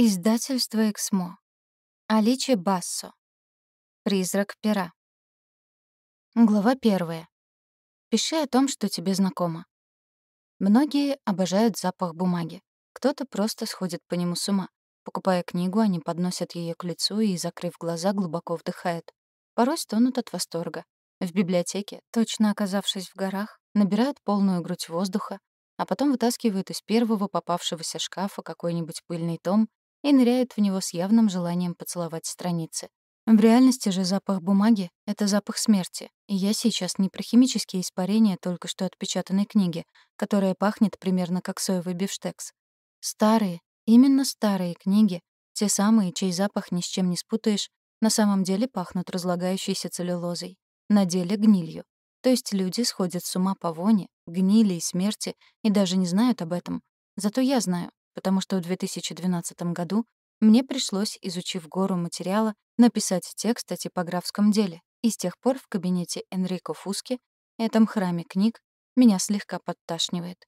Издательство Эксмо. Аличи Бассо. Призрак пера. Глава первая. Пиши о том, что тебе знакомо. Многие обожают запах бумаги. Кто-то просто сходит по нему с ума. Покупая книгу, они подносят ее к лицу и, закрыв глаза, глубоко вдыхают. Порой стонут от восторга. В библиотеке, точно оказавшись в горах, набирают полную грудь воздуха, а потом вытаскивают из первого попавшегося шкафа какой-нибудь пыльный том и ныряют в него с явным желанием поцеловать страницы. В реальности же запах бумаги — это запах смерти, и я сейчас не про химические испарения только что отпечатанной книги, которая пахнет примерно как соевый бифштекс. Старые, именно старые книги, те самые, чей запах ни с чем не спутаешь, на самом деле пахнут разлагающейся целлюлозой, на деле гнилью. То есть люди сходят с ума по воне, гнили и смерти и даже не знают об этом. Зато я знаю потому что в 2012 году мне пришлось, изучив гору материала, написать текст о типографском деле, и с тех пор в кабинете Энрико Фуски, этом храме книг, меня слегка подташнивает.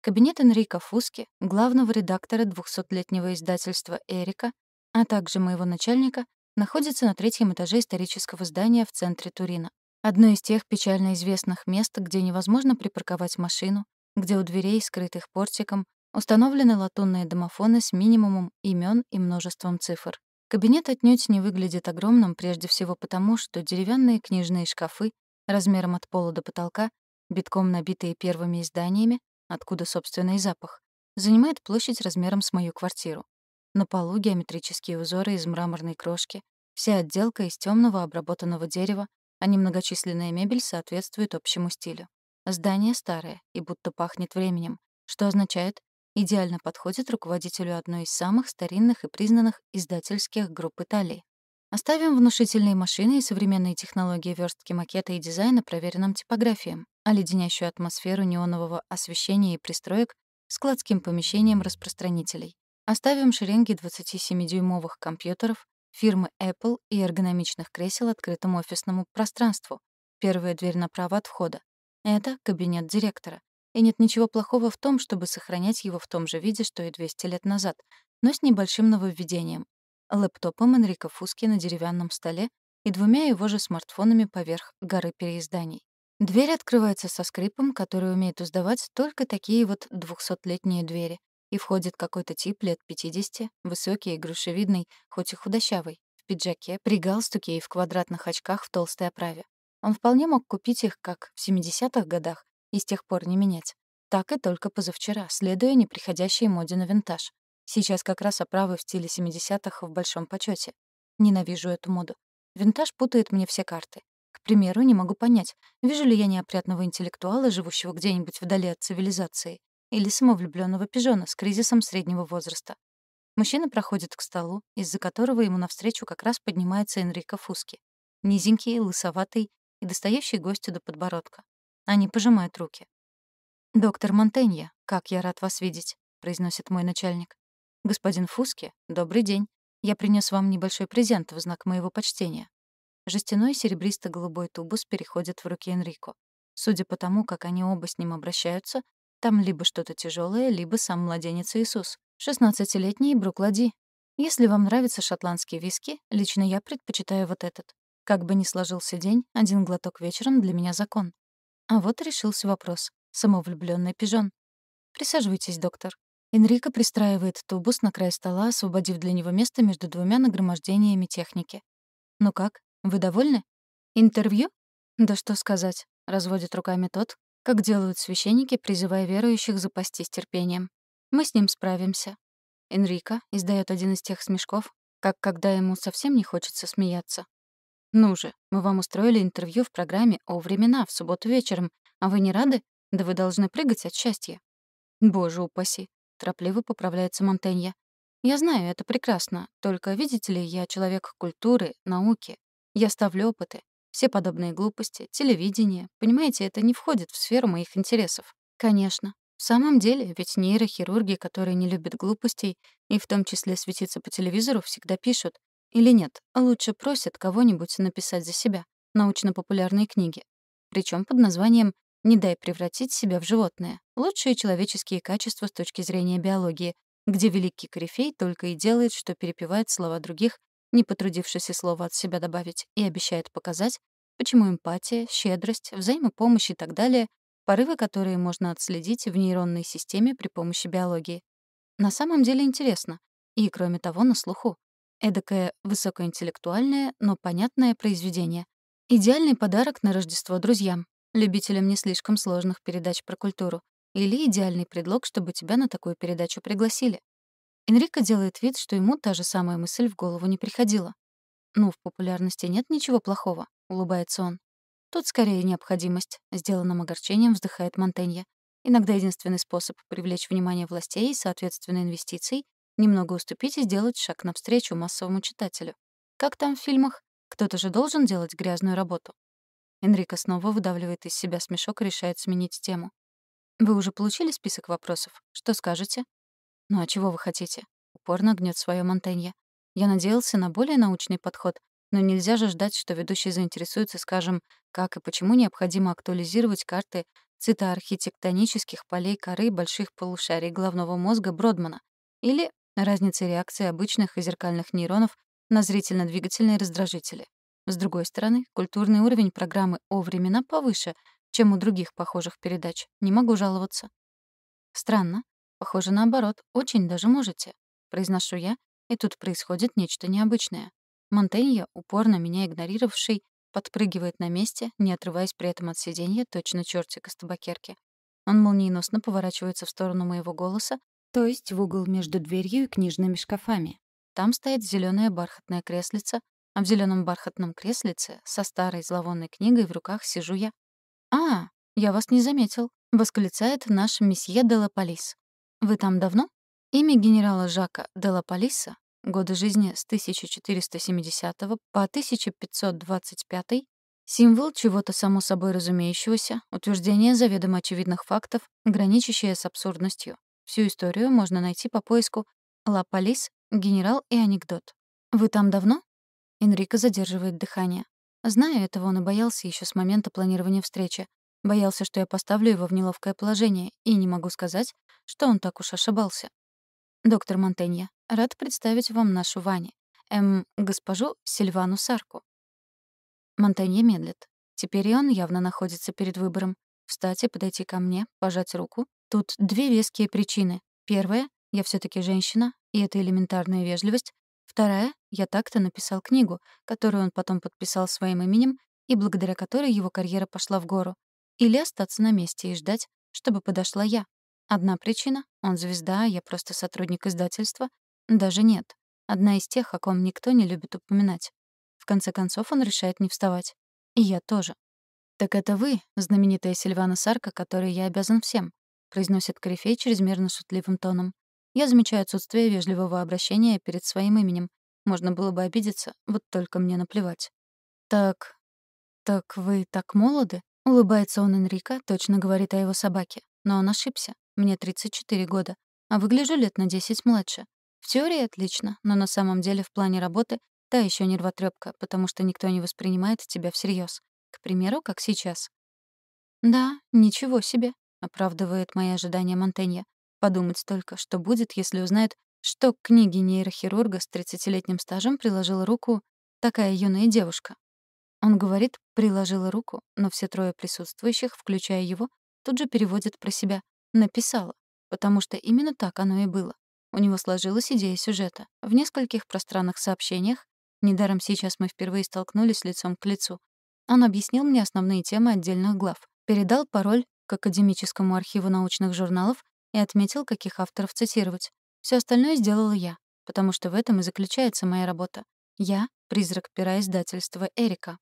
Кабинет Энрико Фуски, главного редактора 200-летнего издательства «Эрика», а также моего начальника, находится на третьем этаже исторического здания в центре Турина. Одно из тех печально известных мест, где невозможно припарковать машину, где у дверей, скрытых портиком, Установлены латунные домофоны с минимумом имен и множеством цифр. Кабинет отнюдь не выглядит огромным прежде всего потому, что деревянные книжные шкафы размером от пола до потолка, битком набитые первыми изданиями, откуда, собственный запах, занимает площадь размером с мою квартиру. На полу геометрические узоры из мраморной крошки, вся отделка из темного обработанного дерева, а немногочисленная мебель соответствует общему стилю. Здание старое и будто пахнет временем, что означает, идеально подходит руководителю одной из самых старинных и признанных издательских групп Италии. Оставим внушительные машины и современные технологии верстки макета и дизайна проверенным типографиям, а леденящую атмосферу неонового освещения и пристроек складским помещением распространителей. Оставим шеренги 27-дюймовых компьютеров, фирмы Apple и эргономичных кресел открытому офисному пространству. Первая дверь направо от входа. Это кабинет директора и нет ничего плохого в том, чтобы сохранять его в том же виде, что и 200 лет назад, но с небольшим нововведением — лэптопом Энрика Фуски на деревянном столе и двумя его же смартфонами поверх горы переизданий. Дверь открывается со скрипом, который умеет уздавать только такие вот двухсотлетние двери, и входит какой-то тип лет 50, высокий и грушевидный, хоть и худощавый, в пиджаке, при галстуке и в квадратных очках в толстой оправе. Он вполне мог купить их как в 70-х годах, и с тех пор не менять. Так и только позавчера, следуя неприходящей моде на винтаж. Сейчас как раз оправы в стиле 70-х в большом почете. Ненавижу эту моду. Винтаж путает мне все карты. К примеру, не могу понять, вижу ли я неопрятного интеллектуала, живущего где-нибудь вдали от цивилизации, или самовлюбленного пижона с кризисом среднего возраста. Мужчина проходит к столу, из-за которого ему навстречу как раз поднимается Энрико Фуски. Низенький, лысоватый и достающий гостю до подбородка. Они пожимают руки. «Доктор Монтенья, как я рад вас видеть», — произносит мой начальник. «Господин Фуски, добрый день. Я принес вам небольшой презент в знак моего почтения». Жестяной серебристо-голубой тубус переходит в руки Энрико. Судя по тому, как они оба с ним обращаются, там либо что-то тяжелое, либо сам младенец Иисус. 16-летний Бруклади. Если вам нравятся шотландские виски, лично я предпочитаю вот этот. Как бы ни сложился день, один глоток вечером для меня закон. А вот решился вопрос. Самовлюбленный пижон. «Присаживайтесь, доктор». Энрико пристраивает тубус на край стола, освободив для него место между двумя нагромождениями техники. «Ну как, вы довольны? Интервью?» «Да что сказать», — разводит руками тот, как делают священники, призывая верующих запастись терпением. «Мы с ним справимся». Энрико издает один из тех смешков, как когда ему совсем не хочется смеяться. «Ну же, мы вам устроили интервью в программе «О времена» в субботу вечером, а вы не рады? Да вы должны прыгать от счастья». «Боже упаси!» — торопливо поправляется Монтенья. «Я знаю, это прекрасно. Только, видите ли, я человек культуры, науки. Я ставлю опыты. Все подобные глупости, телевидение. Понимаете, это не входит в сферу моих интересов». «Конечно. В самом деле, ведь нейрохирурги, которые не любят глупостей, и в том числе светиться по телевизору, всегда пишут, или нет, лучше просят кого-нибудь написать за себя научно-популярные книги. Причем под названием «Не дай превратить себя в животное. Лучшие человеческие качества с точки зрения биологии», где великий корифей только и делает, что перепевает слова других, не потрудившись и слова от себя добавить, и обещает показать, почему эмпатия, щедрость, взаимопомощь и так далее — порывы, которые можно отследить в нейронной системе при помощи биологии. На самом деле интересно. И, кроме того, на слуху. Эдакое высокоинтеллектуальное, но понятное произведение. Идеальный подарок на Рождество друзьям, любителям не слишком сложных передач про культуру. Или идеальный предлог, чтобы тебя на такую передачу пригласили. Энрико делает вид, что ему та же самая мысль в голову не приходила. «Ну, в популярности нет ничего плохого», — улыбается он. «Тут скорее необходимость», — сделанным огорчением вздыхает Монтенья. «Иногда единственный способ привлечь внимание властей и, соответственно, инвестиций немного уступить и сделать шаг навстречу массовому читателю. Как там в фильмах? Кто-то же должен делать грязную работу. Энрико снова выдавливает из себя смешок и решает сменить тему. «Вы уже получили список вопросов? Что скажете?» «Ну а чего вы хотите?» Упорно гнет свое Монтенье. «Я надеялся на более научный подход, но нельзя же ждать, что ведущий заинтересуется, скажем, как и почему необходимо актуализировать карты цитоархитектонических полей коры больших полушарий головного мозга Бродмана или разницы реакции обычных и зеркальных нейронов на зрительно-двигательные раздражители. С другой стороны, культурный уровень программы «О времена» повыше, чем у других похожих передач. Не могу жаловаться. Странно. Похоже, наоборот, очень даже можете. Произношу я, и тут происходит нечто необычное. Монтенья, упорно меня игнорировавший, подпрыгивает на месте, не отрываясь при этом от сиденья, точно чертик из табакерки. Он молниеносно поворачивается в сторону моего голоса, то есть в угол между дверью и книжными шкафами. Там стоит зеленое бархатное креслице, а в зеленом бархатном креслице со старой зловонной книгой в руках сижу я. «А, я вас не заметил», — восклицает наш месье де ла Лапалис. «Вы там давно?» Имя генерала Жака де ла Лапалиса, годы жизни с 1470 по 1525, символ чего-то само собой разумеющегося, утверждение заведомо очевидных фактов, граничащее с абсурдностью. Всю историю можно найти по поиску «Ла Полис», «Генерал» и «Анекдот». «Вы там давно?» Энрико задерживает дыхание. Знаю, этого, он и боялся еще с момента планирования встречи. Боялся, что я поставлю его в неловкое положение, и не могу сказать, что он так уж ошибался. «Доктор Монтенья, рад представить вам нашу Вани. Эм, госпожу Сильвану Сарку». Монтенья медлит. Теперь и он явно находится перед выбором. Встать и подойти ко мне, пожать руку. Тут две веские причины. Первая — я все таки женщина, и это элементарная вежливость. Вторая — я так-то написал книгу, которую он потом подписал своим именем, и благодаря которой его карьера пошла в гору. Или остаться на месте и ждать, чтобы подошла я. Одна причина — он звезда, а я просто сотрудник издательства. Даже нет. Одна из тех, о ком никто не любит упоминать. В конце концов, он решает не вставать. И я тоже. «Так это вы, знаменитая Сильвана Сарка, которой я обязан всем», произносит Корифей чрезмерно шутливым тоном. Я замечаю отсутствие вежливого обращения перед своим именем. Можно было бы обидеться, вот только мне наплевать. «Так... так вы так молоды?» Улыбается он Энрика, точно говорит о его собаке. Но он ошибся. Мне 34 года, а выгляжу лет на 10 младше. В теории отлично, но на самом деле в плане работы та еще нервотрепка, потому что никто не воспринимает тебя всерьез. К примеру, как сейчас. «Да, ничего себе», — оправдывает мои ожидания Монтенья. «Подумать только, что будет, если узнает, что к книге нейрохирурга с 30-летним стажем приложила руку такая юная девушка». Он говорит «приложила руку», но все трое присутствующих, включая его, тут же переводят про себя «написала», потому что именно так оно и было. У него сложилась идея сюжета. В нескольких пространных сообщениях, недаром сейчас мы впервые столкнулись лицом к лицу, он объяснил мне основные темы отдельных глав, передал пароль к Академическому архиву научных журналов и отметил, каких авторов цитировать. Все остальное сделала я, потому что в этом и заключается моя работа. Я — призрак пера издательства Эрика.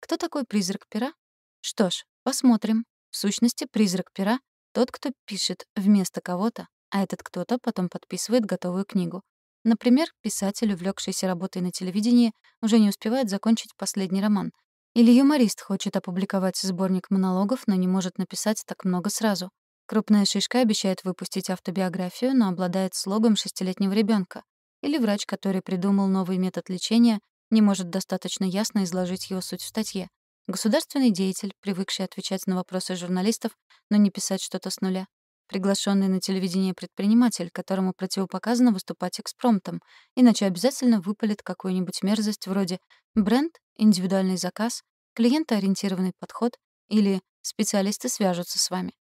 Кто такой призрак пера? Что ж, посмотрим. В сущности, призрак пера — тот, кто пишет вместо кого-то, а этот кто-то потом подписывает готовую книгу. Например, писатель, увлекшийся работой на телевидении, уже не успевает закончить последний роман, или юморист хочет опубликовать сборник монологов, но не может написать так много сразу. Крупная шишка обещает выпустить автобиографию, но обладает слогом шестилетнего ребенка. Или врач, который придумал новый метод лечения, не может достаточно ясно изложить его суть в статье. Государственный деятель, привыкший отвечать на вопросы журналистов, но не писать что-то с нуля приглашенный на телевидение предприниматель, которому противопоказано выступать экспромтом, иначе обязательно выпалит какую-нибудь мерзость вроде бренд, индивидуальный заказ, клиентоориентированный подход или специалисты свяжутся с вами.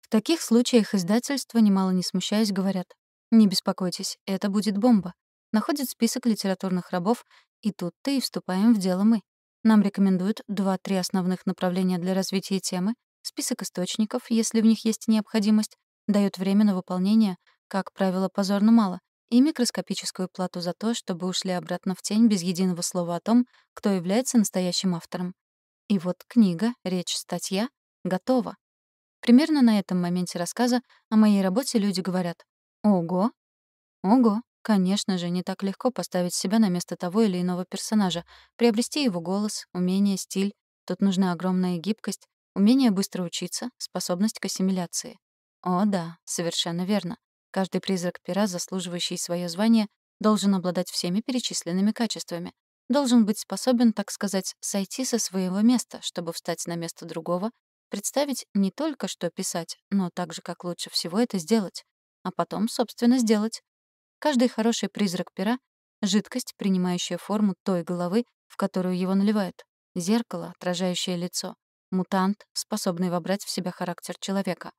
В таких случаях издательства, немало не смущаясь, говорят «Не беспокойтесь, это будет бомба». Находят список литературных рабов, и тут-то и вступаем в дело мы. Нам рекомендуют два-три основных направления для развития темы, список источников, если в них есть необходимость, дают время на выполнение, как правило, позорно мало, и микроскопическую плату за то, чтобы ушли обратно в тень без единого слова о том, кто является настоящим автором. И вот книга, речь, статья готова. Примерно на этом моменте рассказа о моей работе люди говорят «Ого!» «Ого!» Конечно же, не так легко поставить себя на место того или иного персонажа, приобрести его голос, умение, стиль. Тут нужна огромная гибкость, Умение быстро учиться, способность к ассимиляции. О, да, совершенно верно. Каждый призрак пера, заслуживающий свое звание, должен обладать всеми перечисленными качествами. Должен быть способен, так сказать, сойти со своего места, чтобы встать на место другого, представить не только что писать, но также как лучше всего это сделать, а потом, собственно, сделать. Каждый хороший призрак пера — жидкость, принимающая форму той головы, в которую его наливают, зеркало, отражающее лицо, мутант, способный вобрать в себя характер человека.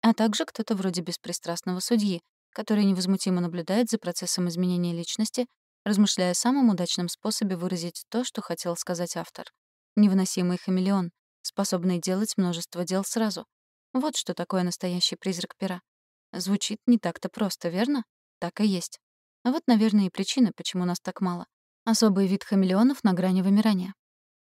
А также кто-то вроде беспристрастного судьи, который невозмутимо наблюдает за процессом изменения личности, размышляя о самом удачном способе выразить то, что хотел сказать автор. Невыносимый хамелеон, способный делать множество дел сразу. Вот что такое настоящий призрак пера. Звучит не так-то просто, верно? Так и есть. А вот, наверное, и причина, почему нас так мало. Особый вид хамелеонов на грани вымирания.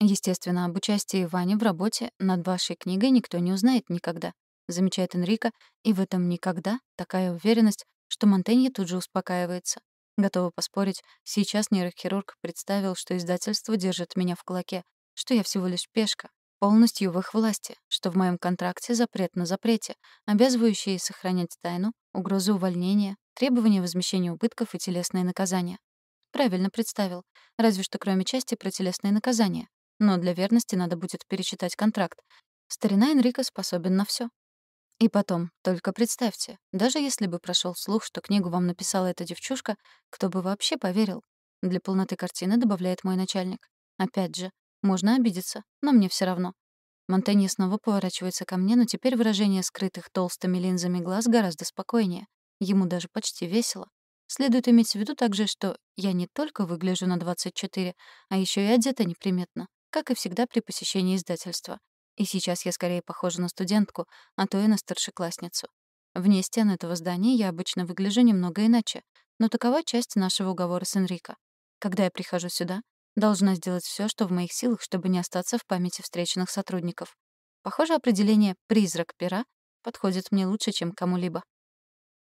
Естественно, об участии Вани в работе над вашей книгой никто не узнает никогда, замечает Энрика, и в этом никогда такая уверенность, что Монтенье тут же успокаивается. Готова поспорить, сейчас нейрохирург представил, что издательство держит меня в кулаке, что я всего лишь пешка, полностью в их власти, что в моем контракте запрет на запрете, обязывающие сохранять тайну, угрозу увольнения, требования возмещения убытков и телесные наказания. Правильно представил. Разве что кроме части про телесные наказания. Но для верности надо будет перечитать контракт. Старина Энрико способен на все. И потом, только представьте, даже если бы прошел слух, что книгу вам написала эта девчушка, кто бы вообще поверил? Для полноты картины добавляет мой начальник. Опять же, можно обидеться, но мне все равно. Монтанье снова поворачивается ко мне, но теперь выражение скрытых толстыми линзами глаз гораздо спокойнее. Ему даже почти весело. Следует иметь в виду также, что я не только выгляжу на 24, а еще и одета неприметно как и всегда при посещении издательства. И сейчас я скорее похожа на студентку, а то и на старшеклассницу. Вне стен этого здания я обычно выгляжу немного иначе, но такова часть нашего уговора с Энрико. Когда я прихожу сюда, должна сделать все, что в моих силах, чтобы не остаться в памяти встреченных сотрудников. Похоже, определение «призрак пера» подходит мне лучше, чем кому-либо.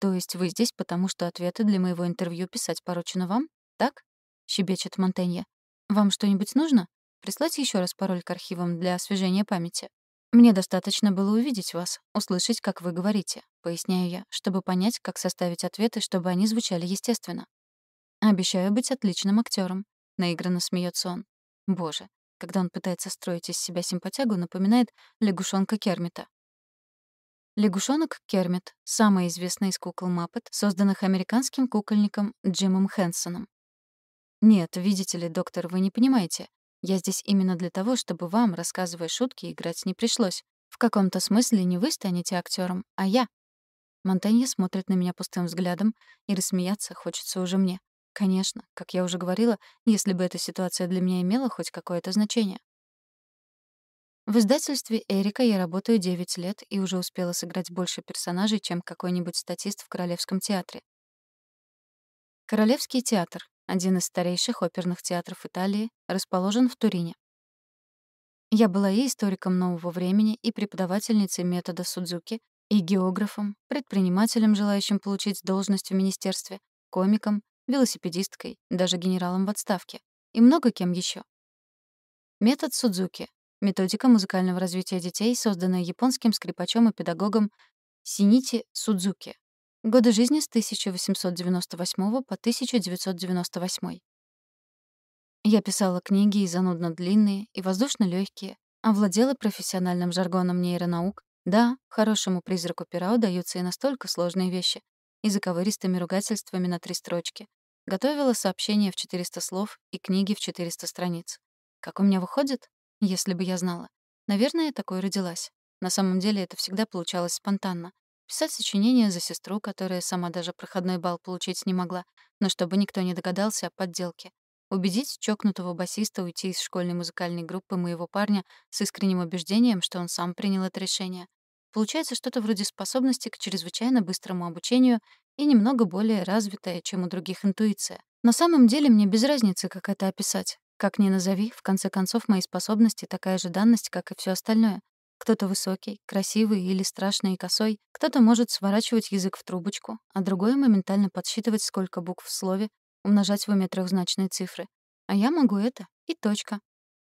«То есть вы здесь, потому что ответы для моего интервью писать поручено вам, так?» — щебечет Монтенье. «Вам что-нибудь нужно?» Прислать еще раз пароль к архивам для освежения памяти. Мне достаточно было увидеть вас, услышать, как вы говорите, поясняю я, чтобы понять, как составить ответы, чтобы они звучали естественно. Обещаю быть отличным актером. наигранно смеется он. Боже, когда он пытается строить из себя симпатягу, напоминает лягушонка Кермита. Лягушонок Кермит — самая известная из кукол Маппет, созданных американским кукольником Джимом Хэнсоном. «Нет, видите ли, доктор, вы не понимаете. Я здесь именно для того, чтобы вам, рассказывая шутки, играть не пришлось. В каком-то смысле не вы станете актером, а я. Монтанье смотрит на меня пустым взглядом, и рассмеяться хочется уже мне. Конечно, как я уже говорила, если бы эта ситуация для меня имела хоть какое-то значение. В издательстве «Эрика» я работаю 9 лет и уже успела сыграть больше персонажей, чем какой-нибудь статист в Королевском театре. Королевский театр один из старейших оперных театров Италии, расположен в Турине. Я была и историком нового времени, и преподавательницей метода Судзуки, и географом, предпринимателем, желающим получить должность в министерстве, комиком, велосипедисткой, даже генералом в отставке, и много кем еще. Метод Судзуки — методика музыкального развития детей, созданная японским скрипачом и педагогом Синити Судзуки Годы жизни с 1898 по 1998. Я писала книги и занудно длинные, и воздушно легкие, овладела профессиональным жаргоном нейронаук. Да, хорошему призраку пера удаются и настолько сложные вещи, и заковыристыми ругательствами на три строчки. Готовила сообщения в 400 слов и книги в 400 страниц. Как у меня выходит? Если бы я знала. Наверное, я такой родилась. На самом деле это всегда получалось спонтанно писать сочинение за сестру, которая сама даже проходной бал получить не могла, но чтобы никто не догадался о подделке, убедить чокнутого басиста уйти из школьной музыкальной группы моего парня с искренним убеждением, что он сам принял это решение. Получается что-то вроде способности к чрезвычайно быстрому обучению и немного более развитая, чем у других, интуиция. На самом деле мне без разницы, как это описать. Как ни назови, в конце концов, мои способности — такая же данность, как и все остальное. Кто-то высокий, красивый или страшный и косой, кто-то может сворачивать язык в трубочку, а другой моментально подсчитывать, сколько букв в слове, умножать в уме трехзначные цифры. А я могу это и точка.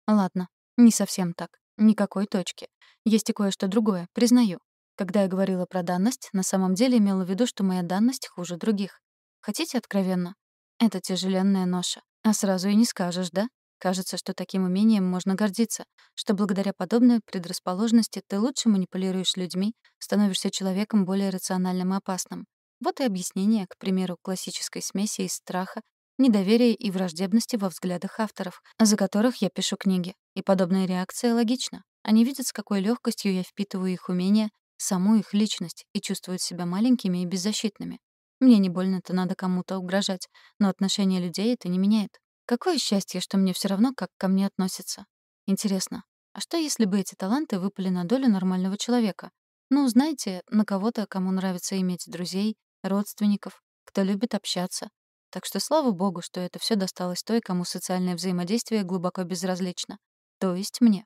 Ладно, не совсем так. Никакой точки. Есть и кое-что другое, признаю. Когда я говорила про данность, на самом деле имела в виду, что моя данность хуже других. Хотите откровенно? Это тяжеленная ноша. А сразу и не скажешь, да? Кажется, что таким умением можно гордиться, что благодаря подобной предрасположенности ты лучше манипулируешь людьми, становишься человеком более рациональным и опасным. Вот и объяснение, к примеру, классической смеси из страха, недоверия и враждебности во взглядах авторов, за которых я пишу книги. И подобная реакция логична. Они видят, с какой легкостью я впитываю их умения, саму их личность и чувствуют себя маленькими и беззащитными. Мне не больно-то надо кому-то угрожать, но отношение людей это не меняет. Какое счастье, что мне все равно, как ко мне относятся. Интересно, а что если бы эти таланты выпали на долю нормального человека? Ну, знаете, на кого-то, кому нравится иметь друзей, родственников, кто любит общаться. Так что слава богу, что это все досталось той, кому социальное взаимодействие глубоко безразлично. То есть мне.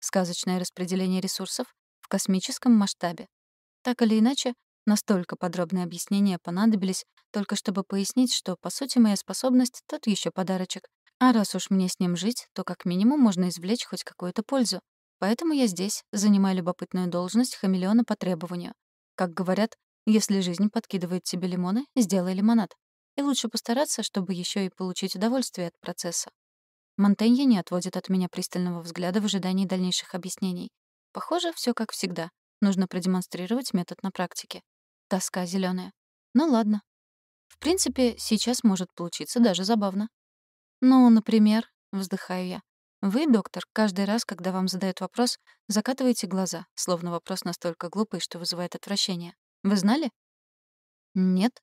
Сказочное распределение ресурсов в космическом масштабе. Так или иначе, Настолько подробные объяснения понадобились, только чтобы пояснить, что, по сути, моя способность — тот еще подарочек. А раз уж мне с ним жить, то как минимум можно извлечь хоть какую-то пользу. Поэтому я здесь, занимаю любопытную должность хамелеона по требованию. Как говорят, если жизнь подкидывает тебе лимоны, сделай лимонад. И лучше постараться, чтобы еще и получить удовольствие от процесса. Монтенье не отводит от меня пристального взгляда в ожидании дальнейших объяснений. Похоже, все как всегда. Нужно продемонстрировать метод на практике. Тоска зеленая. Ну ладно. В принципе, сейчас может получиться даже забавно. Ну, например, вздыхаю я. Вы, доктор, каждый раз, когда вам задают вопрос, закатываете глаза, словно вопрос настолько глупый, что вызывает отвращение. Вы знали? Нет,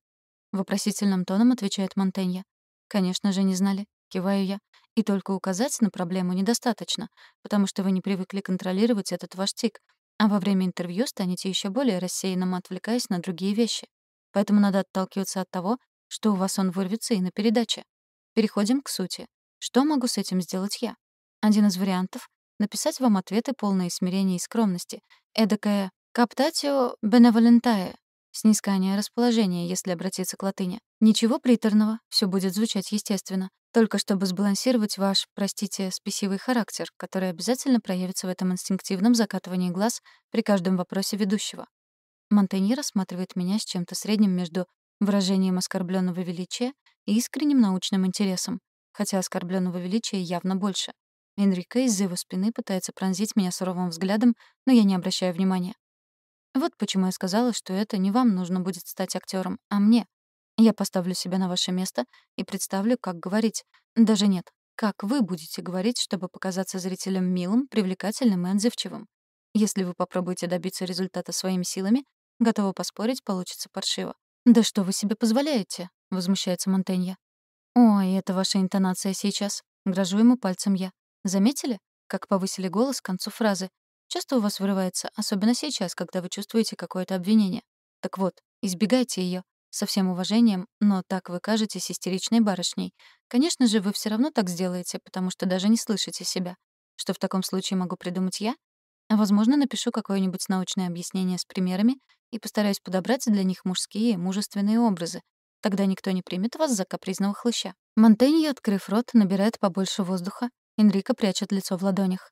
вопросительным тоном отвечает Монтенья. Конечно же, не знали, киваю я. И только указать на проблему недостаточно, потому что вы не привыкли контролировать этот ваш тик, а во время интервью станете еще более рассеянным, отвлекаясь на другие вещи. Поэтому надо отталкиваться от того, что у вас он вырвется и на передаче. Переходим к сути. Что могу с этим сделать я? Один из вариантов — написать вам ответы, полные смирения и скромности, эдакое «каптатио беневолентае» — снискание расположения, если обратиться к латыни. Ничего приторного, все будет звучать естественно. Только чтобы сбалансировать ваш, простите, спесивый характер, который обязательно проявится в этом инстинктивном закатывании глаз при каждом вопросе ведущего. Монтанье рассматривает меня с чем-то средним между выражением оскорбленного величия и искренним научным интересом, хотя оскорбленного величия явно больше. Энрике из-за его спины пытается пронзить меня суровым взглядом, но я не обращаю внимания. Вот почему я сказала, что это не вам нужно будет стать актером, а мне. Я поставлю себя на ваше место и представлю, как говорить. Даже нет, как вы будете говорить, чтобы показаться зрителям милым, привлекательным и отзывчивым. Если вы попробуете добиться результата своими силами, готова поспорить, получится паршиво. «Да что вы себе позволяете?» — возмущается Монтенья. «Ой, это ваша интонация сейчас», — грожу ему пальцем я. «Заметили, как повысили голос к концу фразы? Часто у вас вырывается, особенно сейчас, когда вы чувствуете какое-то обвинение. Так вот, избегайте ее. Со всем уважением, но так вы кажетесь истеричной барышней. Конечно же, вы все равно так сделаете, потому что даже не слышите себя. Что в таком случае могу придумать я? А, возможно, напишу какое-нибудь научное объяснение с примерами и постараюсь подобрать для них мужские, мужественные образы. Тогда никто не примет вас за капризного хлыща. Монтенья, открыв рот, набирает побольше воздуха. Энрико прячет лицо в ладонях.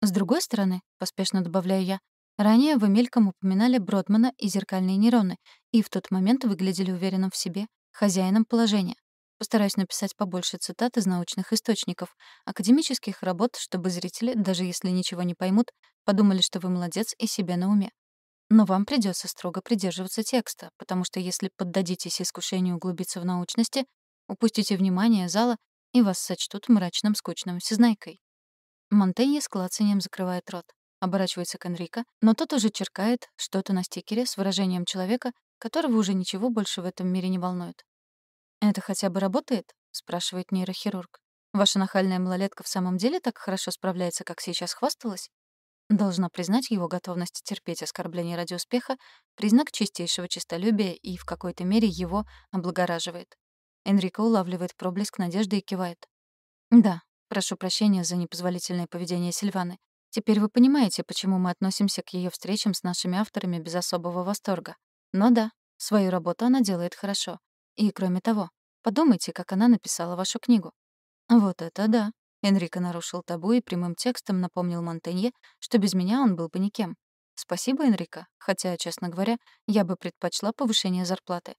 «С другой стороны», — поспешно добавляю я, «ранее вы мельком упоминали Бродмана и зеркальные нейроны, и в тот момент выглядели уверенным в себе, хозяином положения. Постараюсь написать побольше цитат из научных источников, академических работ, чтобы зрители, даже если ничего не поймут, подумали, что вы молодец и себе на уме. Но вам придется строго придерживаться текста, потому что если поддадитесь искушению углубиться в научности, упустите внимание зала и вас сочтут мрачным, скучным всезнайкой. Монтенье с клацанием закрывает рот, оборачивается к Энрико, но тот уже черкает что-то на стикере с выражением человека, которого уже ничего больше в этом мире не волнует. «Это хотя бы работает?» — спрашивает нейрохирург. «Ваша нахальная малолетка в самом деле так хорошо справляется, как сейчас хвасталась?» Должна признать его готовность терпеть оскорбление ради успеха, признак чистейшего честолюбия и в какой-то мере его облагораживает. Энрико улавливает проблеск надежды и кивает. «Да, прошу прощения за непозволительное поведение Сильваны. Теперь вы понимаете, почему мы относимся к ее встречам с нашими авторами без особого восторга. Но да, свою работу она делает хорошо. И кроме того, подумайте, как она написала вашу книгу. Вот это да. Энрико нарушил табу и прямым текстом напомнил Монтенье, что без меня он был бы никем. Спасибо, Энрико, хотя, честно говоря, я бы предпочла повышение зарплаты.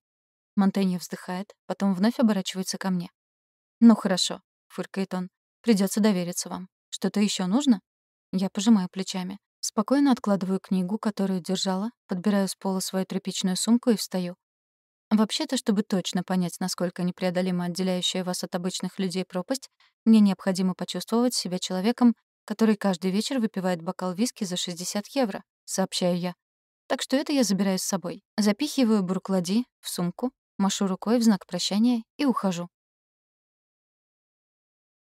Монтенье вздыхает, потом вновь оборачивается ко мне. Ну хорошо, фыркает он. Придется довериться вам. Что-то еще нужно? Я пожимаю плечами. Спокойно откладываю книгу, которую держала, подбираю с пола свою тряпичную сумку и встаю. Вообще-то, чтобы точно понять, насколько непреодолимо отделяющая вас от обычных людей пропасть, мне необходимо почувствовать себя человеком, который каждый вечер выпивает бокал виски за 60 евро, сообщаю я. Так что это я забираю с собой. Запихиваю бурклади в сумку, машу рукой в знак прощания и ухожу.